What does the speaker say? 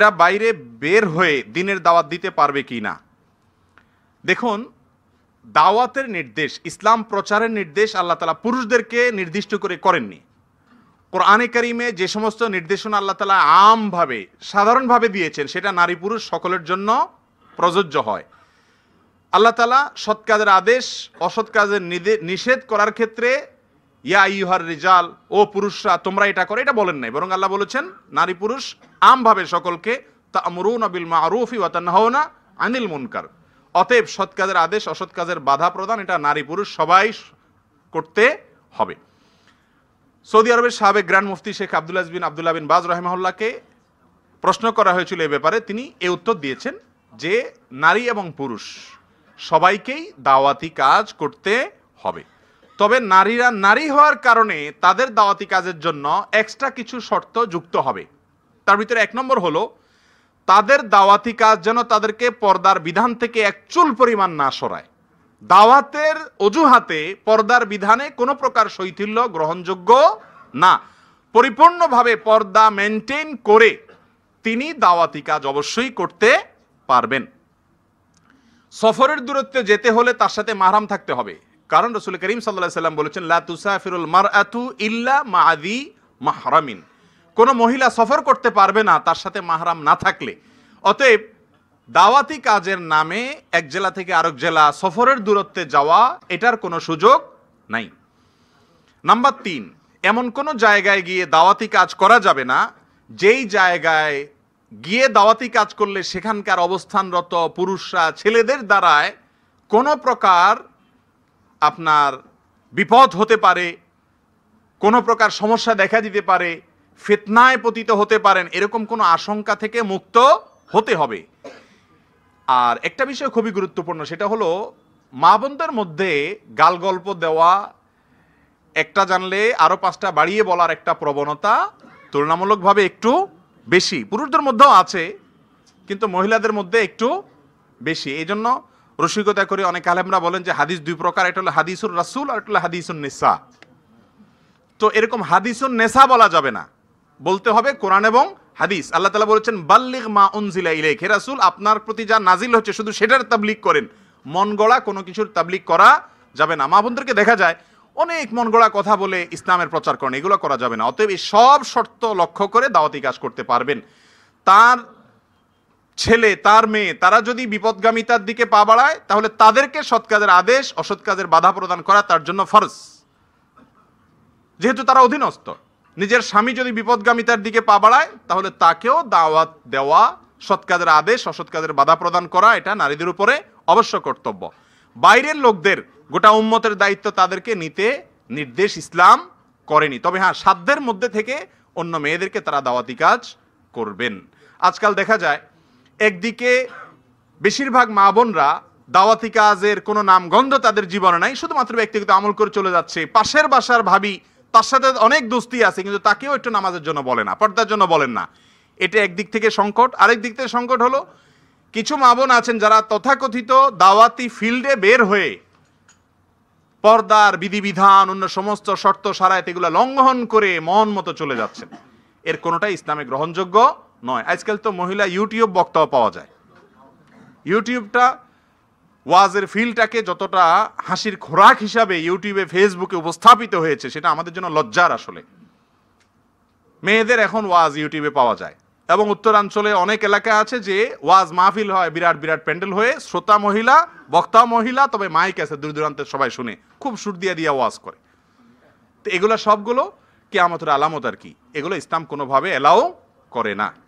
এরা বাইরে বের হয়ে দিনের দাওয়াত দিতে পারবে কি না দেখুন দাওয়াতের নির্দেশ ইসলাম প্রচারের নির্দেশ আল্লাহ তালা পুরুষদেরকে নির্দিষ্ট করে করেননি কোরআনে কারিমে যে সমস্ত নির্দেশনা আল্লাহ তালা আমভাবে সাধারণভাবে দিয়েছেন সেটা নারী পুরুষ সকলের জন্য প্রযোজ্য হয় আল্লাহ তালা সৎ কাজের আদেশ অসৎ কাজের নিষেধ করার ক্ষেত্রে ইয়া ইহার রিজাল ও পুরুষরা তোমরা এটা করো এটা বলেন নাই বরং আল্লাহ বলেছেন নারী পুরুষ আমভাবে সকলকে তা আমরুন আবিল মারুফি ওয়াতানহাওনা আনিল মুনকার অতএব সৎ কাজের আদেশ অসৎ কাজের বাধা প্রদান এটা নারী পুরুষ সবাই করতে হবে সৌদি আরবের সাবেক গ্র্যান্ড মুফতি শেখ Abdullah bin Abdullah bin Baz রহমাহুল্লাহকে প্রশ্ন করা হয়েছিল এ ব্যাপারে তিনি এ উত্তর দিয়েছেন যে নারী এবং পুরুষ সবাইকেই দাওয়াতি কাজ করতে হবে তবে নারীরা নারী হওয়ার কারণে তাদের দাওয়াতি কাজের জন্য এক্সট্রা কিছু শর্ত যুক্ত হবে তার ভিতরে এক নম্বর হলো তাদের দাওয়াতি কাজ যেন তাদেরকে পর্দার বিধান থেকে একচুল পরিমাণ না সরায় দাওয়াতের অজুহাতে পর্দার বিধানে কোনো প্রকার শৈথিল্য গ্রহণযোগ্য না পরিপূর্ণভাবে পর্দা মেনটেন করে তিনি দাওয়াতি কাজ অবশ্যই করতে পারবেন সফরের দূরত্বে যেতে হলে তার সাথে মাহরাম থাকতে হবে কারণ রসুল করিম সাল্লা সাল্লাম বলেছেন ফিরুল মার আতু ইল্লা মা আদি মাহরামিন কোনো মহিলা সফর করতে পারবে না তার সাথে মাহরাম না থাকলে অতএব দাওয়াতি কাজের নামে এক জেলা থেকে আরেক জেলা সফরের দূরত্বে যাওয়া এটার কোনো সুযোগ নাই নাম্বার তিন এমন কোনো জায়গায় গিয়ে দাওয়াতি কাজ করা যাবে না যেই জায়গায় গিয়ে দাওয়াতি কাজ করলে সেখানকার অবস্থানরত পুরুষরা ছেলেদের দ্বারায় কোনো প্রকার আপনার বিপদ হতে পারে কোনো প্রকার সমস্যা দেখা দিতে পারে ফেতনায় পতিত হতে পারেন এরকম কোনো আশঙ্কা থেকে মুক্ত হতে হবে আর একটা বিষয় খুবই গুরুত্বপূর্ণ সেটা হলো মা বোনদের মধ্যে গাল গল্প দেওয়া একটা জানলে আরও পাঁচটা বাড়িয়ে বলার একটা প্রবণতা তুলনামূলকভাবে একটু বেশি পুরুষদের মধ্যেও আছে কিন্তু মহিলাদের মধ্যে একটু বেশি এই জন্য রসিকতা করে অনেক আলেমরা বলেন যে হাদিস দুই প্রকার এটা হলো হাদিসুর রাসুল আর এটা হলো হাদিসুন নেসা তো এরকম হাদিসুর নেশা বলা যাবে না বলতে হবে কোরআন এবং হাদিস আল্লাহ তালা বলেছেন বাল্লিক মা উনজিলা ইলেক হে রাসুল আপনার প্রতি যা নাজিল হচ্ছে শুধু সেটার তাবলিক করেন মন গড়া কোনো কিছুর তাবলিক করা যাবে না মা বন্ধুরকে দেখা যায় অনেক মন গড়া কথা বলে ইসলামের প্রচার করেন এগুলো করা যাবে না অতএব এই সব শর্ত লক্ষ্য করে দাওয়াতি কাজ করতে পারবেন তার ছেলে তার মেয়ে তারা যদি বিপদগামিতার দিকে পা বাড়ায় তাহলে তাদেরকে সৎ কাজের আদেশ অসৎ কাজের বাধা প্রদান করা তার জন্য ফরজ যেহেতু তারা অধীনস্থ নিজের স্বামী যদি বিপদগামিতার দিকে পা বাড়ায় তাহলে তাকেও দাওয়াত দেওয়া সৎ কাজের আদেশ অসৎ কাজের বাধা প্রদান করা এটা নারীদের উপরে অবশ্য কর্তব্য বাইরের লোকদের গোটা উম্মতের দায়িত্ব তাদেরকে নিতে নির্দেশ ইসলাম করেনি তবে হ্যাঁ সাধ্যের মধ্যে থেকে অন্য মেয়েদেরকে তারা দাওয়াতি কাজ করবেন আজকাল দেখা যায় একদিকে বেশিরভাগ মা বোনরা দাওয়াতি কাজের কোনো নামগন্ধ তাদের জীবনে নাই শুধুমাত্র ব্যক্তিগত আমল করে চলে যাচ্ছে পাশের বাসার ভাবি তার সাথে অনেক দোস্তি আছে কিন্তু তাকেও একটু নামাজের জন্য বলে না পর্দার জন্য বলেন না এটা একদিক থেকে সংকট আরেক দিক থেকে সংকট হলো কিছু মা বোন আছেন যারা তথাকথিত দাওয়াতি ফিল্ডে বের হয়ে পর্দার বিধিবিধান অন্য সমস্ত শর্ত সারায় এগুলো লঙ্ঘন করে মন মতো চলে যাচ্ছেন এর কোনোটাই ইসলামে গ্রহণযোগ্য নয় আজকাল তো মহিলা ইউটিউব বক্তাও পাওয়া যায় ইউটিউবটা ওয়াজের ফিলটাকে যতটা হাসির খোরাক হিসাবে ইউটিউবে ফেসবুকে উপস্থাপিত হয়েছে সেটা আমাদের জন্য লজ্জার আসলে মেয়েদের এখন ওয়াজ ইউটিউবে পাওয়া যায় এবং উত্তরাঞ্চলে অনেক এলাকা আছে যে ওয়াজ মাহফিল হয় বিরাট বিরাট প্যান্ডেল হয়ে শ্রোতা মহিলা বক্তা মহিলা তবে মাইক আছে দূর দূরান্তের সবাই শুনে খুব সুর দিয়ে দিয়ে ওয়াজ করে তো এগুলো সবগুলো কে আমাদের আলামত আর কি এগুলো ইসলাম কোনোভাবে এলাও করে না